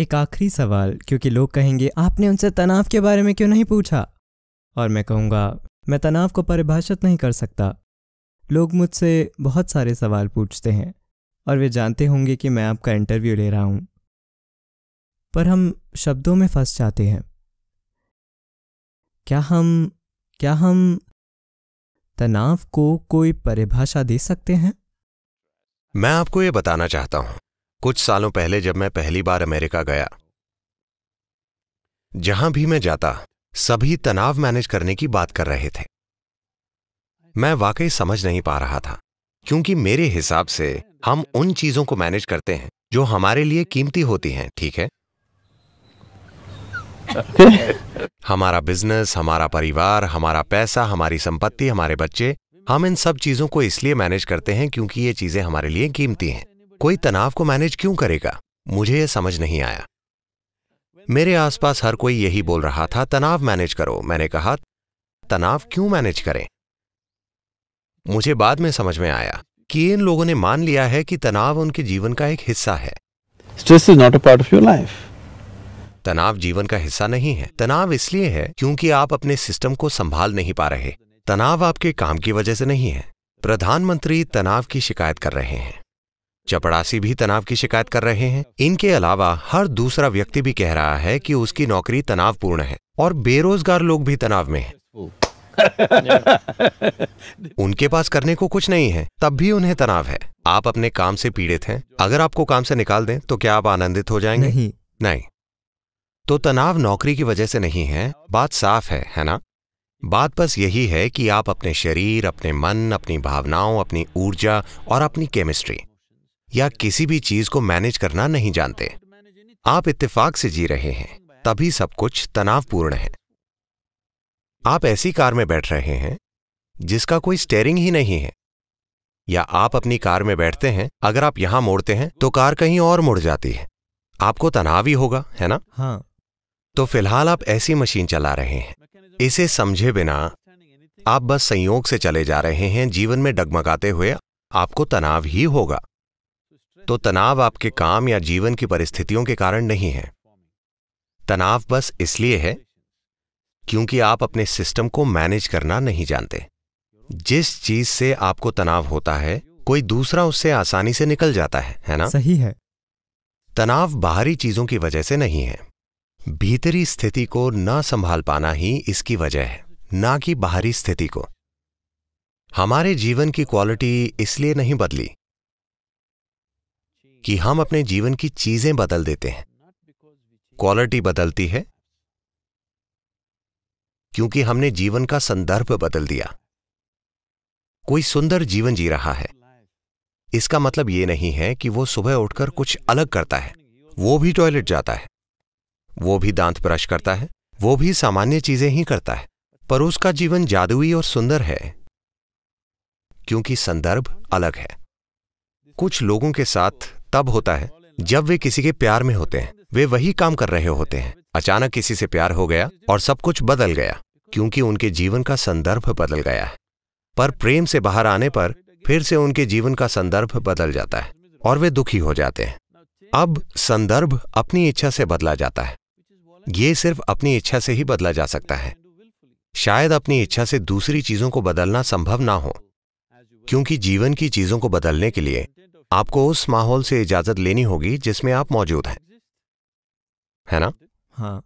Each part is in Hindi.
एक आखिरी सवाल क्योंकि लोग कहेंगे आपने उनसे तनाव के बारे में क्यों नहीं पूछा और मैं कहूँगा मैं तनाव को परिभाषित नहीं कर सकता लोग मुझसे बहुत सारे सवाल पूछते हैं और वे जानते होंगे कि मैं आपका इंटरव्यू ले रहा हूँ पर हम शब्दों में फंस जाते हैं क्या हम क्या हम तनाव को कोई परिभाषा दे सकते हैं मैं आपको यह बताना चाहता हूं कुछ सालों पहले जब मैं पहली बार अमेरिका गया जहां भी मैं जाता सभी तनाव मैनेज करने की बात कर रहे थे मैं वाकई समझ नहीं पा रहा था क्योंकि मेरे हिसाब से हम उन चीजों को मैनेज करते हैं जो हमारे लिए कीमती होती हैं ठीक है हमारा बिजनेस हमारा परिवार हमारा पैसा हमारी संपत्ति हमारे बच्चे हम इन सब चीजों को इसलिए मैनेज करते हैं क्योंकि ये चीजें हमारे लिए कीमती हैं कोई तनाव को मैनेज क्यों करेगा मुझे यह समझ नहीं आया मेरे आसपास हर कोई यही बोल रहा था तनाव मैनेज करो मैंने कहा तनाव क्यों मैनेज करें मुझे बाद में समझ में आया कि इन लोगों ने मान लिया है कि तनाव उनके जीवन का एक हिस्सा है stress is not a part of your life तनाव जीवन का हिस्सा नहीं है तनाव इसलिए है क्योंकि आप अपने सिस्टम को संभाल नहीं पा रहे तनाव आपके काम की वजह से नहीं है प्रधानमंत्री तनाव की शिकायत कर रहे हैं चपड़ासी भी तनाव की शिकायत कर रहे हैं इनके अलावा हर दूसरा व्यक्ति भी कह रहा है कि उसकी नौकरी तनावपूर्ण है और बेरोजगार लोग भी तनाव में हैं। उनके पास करने को कुछ नहीं है तब भी उन्हें तनाव है आप अपने काम से पीड़ित हैं अगर आपको काम से निकाल दें तो क्या आप आनंदित हो जाएंगे नहीं नहीं तो तनाव नौकरी की वजह से नहीं है बात साफ है है ना बात बस यही है कि आप अपने शरीर अपने मन अपनी भावनाओं अपनी ऊर्जा और अपनी केमिस्ट्री या किसी भी चीज को मैनेज करना नहीं जानते आप इत्तेफाक से जी रहे हैं तभी सब कुछ तनावपूर्ण है आप ऐसी कार में बैठ रहे हैं जिसका कोई स्टेयरिंग ही नहीं है या आप अपनी कार में बैठते हैं अगर आप यहां मोड़ते हैं तो कार कहीं और मुड़ जाती है आपको तनाव ही होगा है ना हाँ तो फिलहाल आप ऐसी मशीन चला रहे हैं इसे समझे बिना आप बस संयोग से चले जा रहे हैं जीवन में डगमगाते हुए आपको तनाव ही होगा तो तनाव आपके काम या जीवन की परिस्थितियों के कारण नहीं है तनाव बस इसलिए है क्योंकि आप अपने सिस्टम को मैनेज करना नहीं जानते जिस चीज से आपको तनाव होता है कोई दूसरा उससे आसानी से निकल जाता है है ना सही है तनाव बाहरी चीजों की वजह से नहीं है भीतरी स्थिति को ना संभाल पाना ही इसकी वजह है ना कि बाहरी स्थिति को हमारे जीवन की क्वालिटी इसलिए नहीं बदली कि हम अपने जीवन की चीजें बदल देते हैं क्वालिटी बदलती है क्योंकि हमने जीवन का संदर्भ बदल दिया कोई सुंदर जीवन जी रहा है इसका मतलब यह नहीं है कि वो सुबह उठकर कुछ अलग करता है वो भी टॉयलेट जाता है वो भी दांत ब्रश करता है वो भी सामान्य चीजें ही करता है पर उसका जीवन जादुई और सुंदर है क्योंकि संदर्भ अलग है कुछ लोगों के साथ तब होता है जब वे किसी के प्यार में होते हैं वे वही काम कर रहे होते हैं अचानक किसी से प्यार हो गया और सब कुछ बदल गया क्योंकि उनके जीवन का संदर्भ बदल गया है पर प्रेम से बाहर आने पर फिर से उनके जीवन का संदर्भ बदल जाता है और वे दुखी हो जाते हैं अब संदर्भ अपनी इच्छा से बदला जाता है ये सिर्फ अपनी इच्छा से ही बदला जा सकता है शायद अपनी इच्छा से दूसरी चीजों को बदलना संभव ना हो क्योंकि जीवन की चीजों को बदलने के लिए आपको उस माहौल से इजाजत लेनी होगी जिसमें आप मौजूद हैं है ना हाँ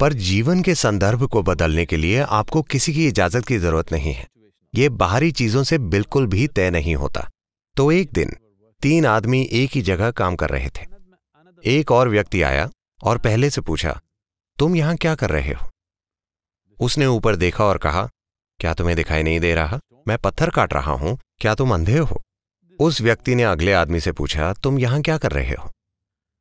पर जीवन के संदर्भ को बदलने के लिए आपको किसी की इजाजत की जरूरत नहीं है यह बाहरी चीजों से बिल्कुल भी तय नहीं होता तो एक दिन तीन आदमी एक ही जगह काम कर रहे थे एक और व्यक्ति आया और पहले से पूछा तुम यहां क्या कर रहे हो उसने ऊपर देखा और कहा क्या तुम्हें दिखाई नहीं दे रहा मैं पत्थर काट रहा हूं क्या तुम अंधे हो उस व्यक्ति ने अगले आदमी से पूछा तुम यहां क्या कर रहे हो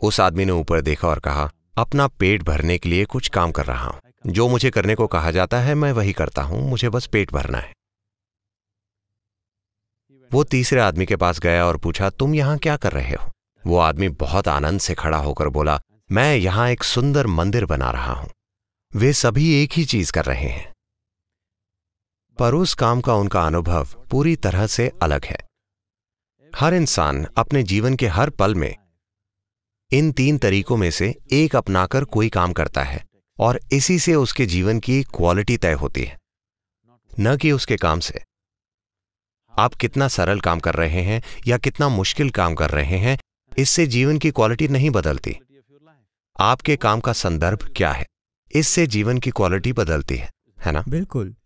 उस आदमी ने ऊपर देखा और कहा अपना पेट भरने के लिए कुछ काम कर रहा हूं जो मुझे करने को कहा जाता है मैं वही करता हूं मुझे बस पेट भरना है वो तीसरे आदमी के पास गया और पूछा तुम यहां क्या कर रहे हो वो आदमी बहुत आनंद से खड़ा होकर बोला मैं यहां एक सुंदर मंदिर बना रहा हूं वे सभी एक ही चीज कर रहे हैं पर उस काम का उनका अनुभव पूरी तरह से अलग है हर इंसान अपने जीवन के हर पल में इन तीन तरीकों में से एक अपनाकर कोई काम करता है और इसी से उसके जीवन की क्वालिटी तय होती है न कि उसके काम से आप कितना सरल काम कर रहे हैं या कितना मुश्किल काम कर रहे हैं इससे जीवन की क्वालिटी नहीं बदलती आपके काम का संदर्भ क्या है इससे जीवन की क्वालिटी बदलती है है ना बिल्कुल